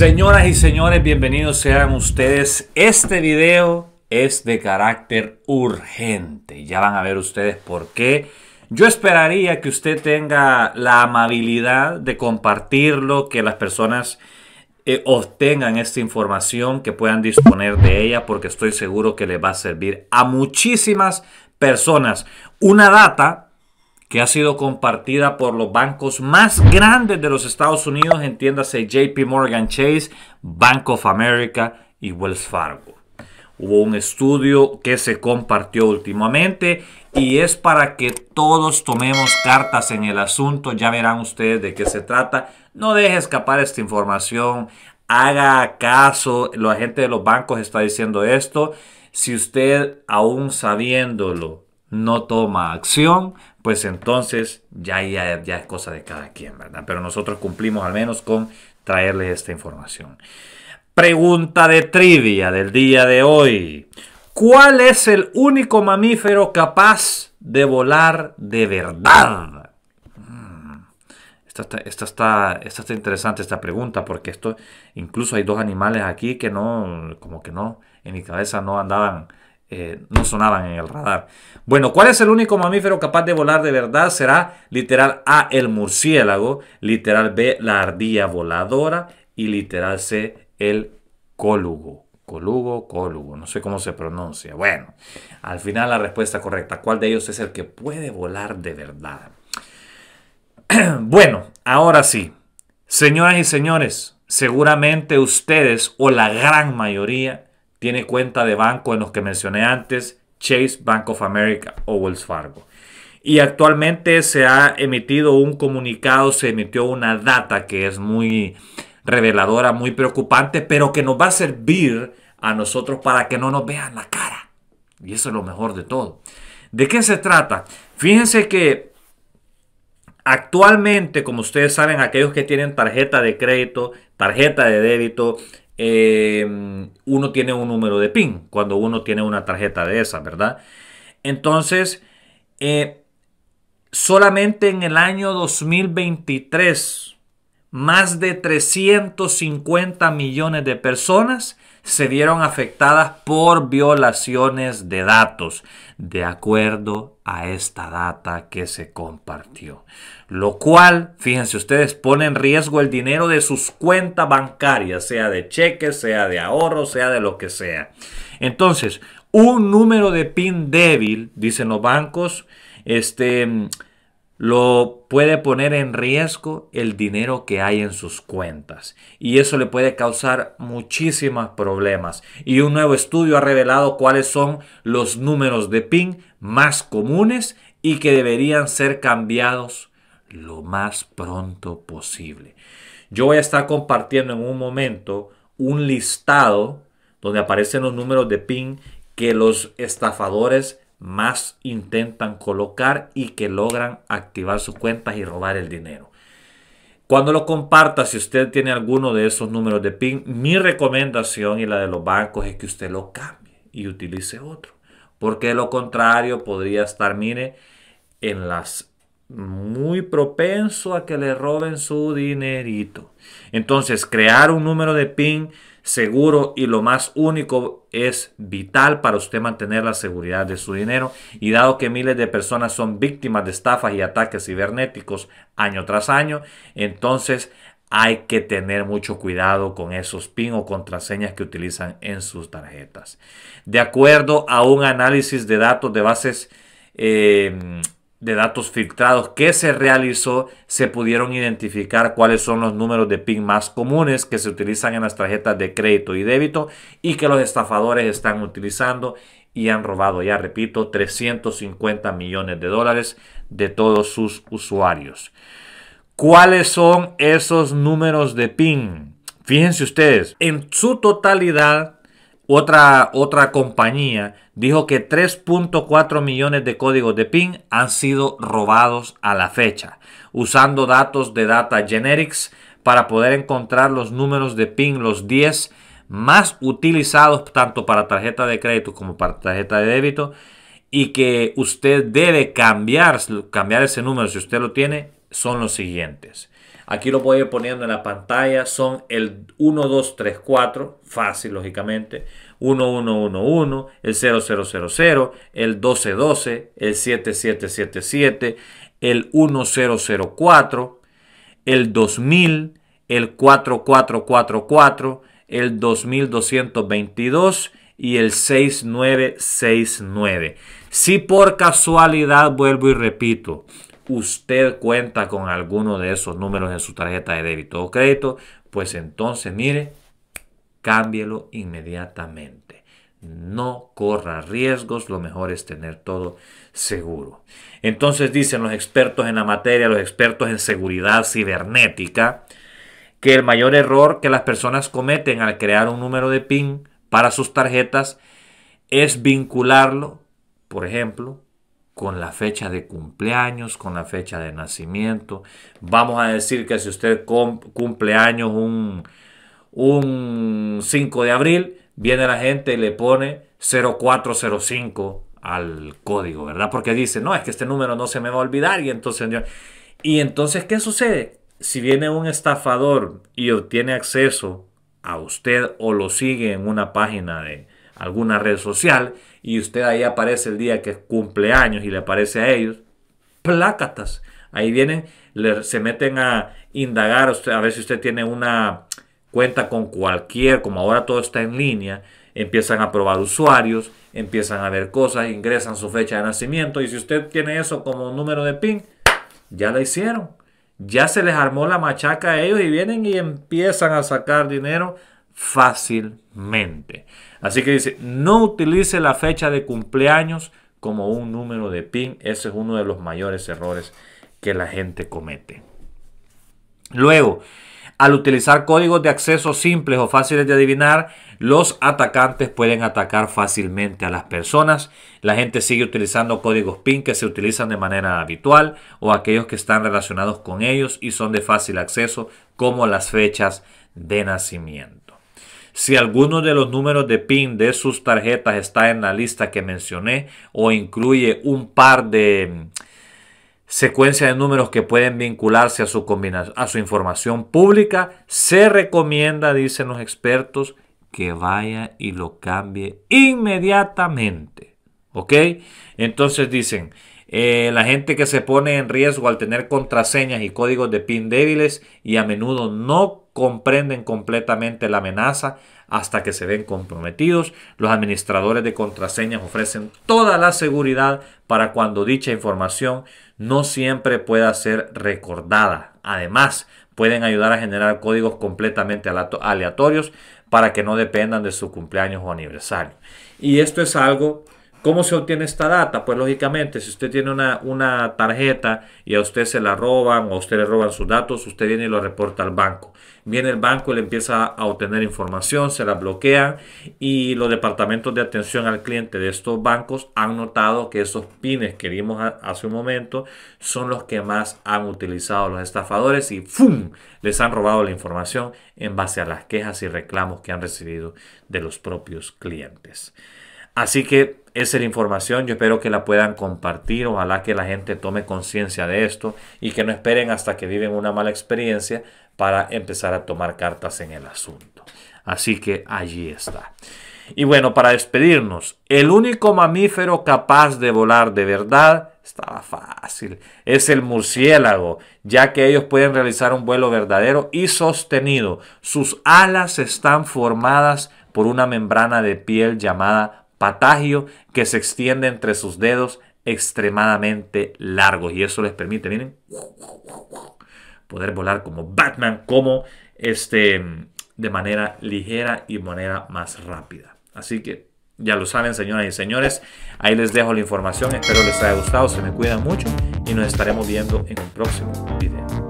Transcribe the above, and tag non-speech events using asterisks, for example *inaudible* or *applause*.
Señoras y señores, bienvenidos sean ustedes. Este video es de carácter urgente. Ya van a ver ustedes por qué. Yo esperaría que usted tenga la amabilidad de compartirlo, que las personas eh, obtengan esta información, que puedan disponer de ella, porque estoy seguro que le va a servir a muchísimas personas. Una data que ha sido compartida por los bancos más grandes de los Estados Unidos, entiéndase JP Morgan Chase, Bank of America y Wells Fargo. Hubo un estudio que se compartió últimamente y es para que todos tomemos cartas en el asunto. Ya verán ustedes de qué se trata. No deje escapar esta información. Haga caso. La gente de los bancos está diciendo esto. Si usted, aún sabiéndolo, no toma acción, pues entonces ya, ya, ya es cosa de cada quien, ¿verdad? Pero nosotros cumplimos al menos con traerles esta información. Pregunta de trivia del día de hoy. ¿Cuál es el único mamífero capaz de volar de verdad? Mm. Esta está, interesante esta pregunta porque esto incluso hay dos animales aquí que no, como que no, en mi cabeza no andaban eh, no sonaban en el radar. Bueno, ¿cuál es el único mamífero capaz de volar de verdad? Será literal A, el murciélago, literal B, la ardilla voladora y literal C, el colugo. Colugo, colugo, no sé cómo se pronuncia. Bueno, al final la respuesta correcta. ¿Cuál de ellos es el que puede volar de verdad? *clears throat* bueno, ahora sí. Señoras y señores, seguramente ustedes o la gran mayoría tiene cuenta de banco en los que mencioné antes, Chase, Bank of America o Wells Fargo. Y actualmente se ha emitido un comunicado, se emitió una data que es muy reveladora, muy preocupante, pero que nos va a servir a nosotros para que no nos vean la cara. Y eso es lo mejor de todo. ¿De qué se trata? Fíjense que actualmente, como ustedes saben, aquellos que tienen tarjeta de crédito, tarjeta de débito, Em, uno tiene un número de PIN cuando uno tiene una tarjeta de esa, ¿verdad? Entonces, eh, solamente en el año 2023 más de 350 millones de personas se vieron afectadas por violaciones de datos, de acuerdo a esta data que se compartió. Lo cual, fíjense ustedes, pone en riesgo el dinero de sus cuentas bancarias, sea de cheques, sea de ahorro, sea de lo que sea. Entonces, un número de PIN débil, dicen los bancos, este lo puede poner en riesgo el dinero que hay en sus cuentas y eso le puede causar muchísimos problemas y un nuevo estudio ha revelado cuáles son los números de PIN más comunes y que deberían ser cambiados lo más pronto posible. Yo voy a estar compartiendo en un momento un listado donde aparecen los números de PIN que los estafadores más intentan colocar y que logran activar sus cuentas y robar el dinero. Cuando lo comparta, si usted tiene alguno de esos números de PIN, mi recomendación y la de los bancos es que usted lo cambie y utilice otro. Porque lo contrario podría estar, mire, en las muy propenso a que le roben su dinerito. Entonces, crear un número de PIN seguro y lo más único es vital para usted mantener la seguridad de su dinero y dado que miles de personas son víctimas de estafas y ataques cibernéticos año tras año, entonces hay que tener mucho cuidado con esos PIN o contraseñas que utilizan en sus tarjetas. De acuerdo a un análisis de datos de bases eh, de datos filtrados que se realizó, se pudieron identificar cuáles son los números de PIN más comunes que se utilizan en las tarjetas de crédito y débito y que los estafadores están utilizando y han robado, ya repito, 350 millones de dólares de todos sus usuarios. ¿Cuáles son esos números de PIN? Fíjense ustedes, en su totalidad otra, otra compañía dijo que 3.4 millones de códigos de PIN han sido robados a la fecha, usando datos de Data Generics para poder encontrar los números de PIN, los 10 más utilizados tanto para tarjeta de crédito como para tarjeta de débito y que usted debe cambiar, cambiar ese número si usted lo tiene, son los siguientes. Aquí lo voy a ir poniendo en la pantalla. Son el 1234. Fácil, lógicamente. 1111, el 0000, el 1212, el 7777, el 1004, el 2000, el 4444, el 2222 y el 6969. Si por casualidad vuelvo y repito usted cuenta con alguno de esos números en su tarjeta de débito o crédito, pues entonces mire, cámbielo inmediatamente. No corra riesgos, lo mejor es tener todo seguro. Entonces dicen los expertos en la materia, los expertos en seguridad cibernética, que el mayor error que las personas cometen al crear un número de PIN para sus tarjetas es vincularlo, por ejemplo, con la fecha de cumpleaños, con la fecha de nacimiento. Vamos a decir que si usted cumple años un, 5 de abril, viene la gente y le pone 0405 al código, ¿verdad? Porque dice, no, es que este número no se me va a olvidar y entonces... Y entonces, ¿qué sucede? Si viene un estafador y obtiene acceso a usted o lo sigue en una página de alguna red social, y usted ahí aparece el día que es cumpleaños y le aparece a ellos, plácatas. Ahí vienen, se meten a indagar a ver si usted tiene una cuenta con cualquier, como ahora todo está en línea, empiezan a probar usuarios, empiezan a ver cosas, ingresan su fecha de nacimiento y si usted tiene eso como número de PIN, ya la hicieron. Ya se les armó la machaca a ellos y vienen y empiezan a sacar dinero fácilmente. Así que dice, no utilice la fecha de cumpleaños como un número de PIN. Ese es uno de los mayores errores que la gente comete. Luego, al utilizar códigos de acceso simples o fáciles de adivinar, los atacantes pueden atacar fácilmente a las personas. La gente sigue utilizando códigos PIN que se utilizan de manera habitual o aquellos que están relacionados con ellos y son de fácil acceso, como las fechas de nacimiento. Si alguno de los números de PIN de sus tarjetas está en la lista que mencioné o incluye un par de mm, secuencias de números que pueden vincularse a su, a su información pública, se recomienda, dicen los expertos, que vaya y lo cambie inmediatamente. ¿Ok? Entonces dicen, eh, la gente que se pone en riesgo al tener contraseñas y códigos de PIN débiles y a menudo no comprenden completamente la amenaza hasta que se ven comprometidos. Los administradores de contraseñas ofrecen toda la seguridad para cuando dicha información no siempre pueda ser recordada. Además, pueden ayudar a generar códigos completamente aleatorios para que no dependan de su cumpleaños o aniversario. Y esto es algo ¿Cómo se obtiene esta data? Pues lógicamente, si usted tiene una, una, tarjeta y a usted se la roban o a usted le roban sus datos, usted viene y lo reporta al banco. Viene el banco y le empieza a obtener información, se la bloquea y los departamentos de atención al cliente de estos bancos han notado que esos pines que vimos hace un momento son los que más han utilizado los estafadores y ¡fum! les han robado la información en base a las quejas y reclamos que han recibido de los propios clientes. Así que esa es la información, yo espero que la puedan compartir, ojalá que la gente tome conciencia de esto y que no esperen hasta que viven una mala experiencia para empezar a tomar cartas en el asunto. Así que allí está. Y bueno, para despedirnos, el único mamífero capaz de volar de verdad estaba fácil. Es el murciélago, ya que ellos pueden realizar un vuelo verdadero y sostenido. Sus alas están formadas por una membrana de piel llamada patagio que se extiende entre sus dedos extremadamente largos. Y eso les permite, miren, poder volar como Batman, como este, de manera ligera y manera más rápida. Así que ya lo saben, señoras y señores. Ahí les dejo la información. Espero les haya gustado. Se me cuidan mucho y nos estaremos viendo en un próximo video.